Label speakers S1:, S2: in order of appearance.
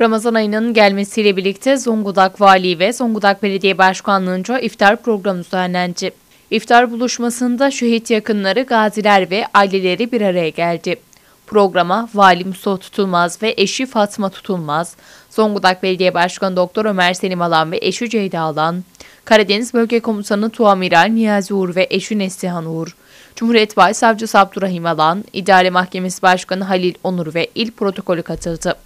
S1: Ramazan ayının gelmesiyle birlikte Zonguldak Vali ve Zonguldak Belediye Başkanlığı'nca iftar programı düzenlendi. İftar buluşmasında şehit yakınları, gaziler ve aileleri bir araya geldi. Programa Vali Mustafa Tutulmaz ve eşi Fatma Tutulmaz, Zonguldak Belediye Başkanı Doktor Ömer Selim Alan ve eşi Ceyda Alan, Karadeniz Bölge Komutanı Tuamiral Niyazi Uğur ve eşi Neslihan Uğur, Cumhuriyet Başsavcısı Abdurrahim Alan, İdare Mahkemesi Başkanı Halil Onur ve İl Protokolü katıldı.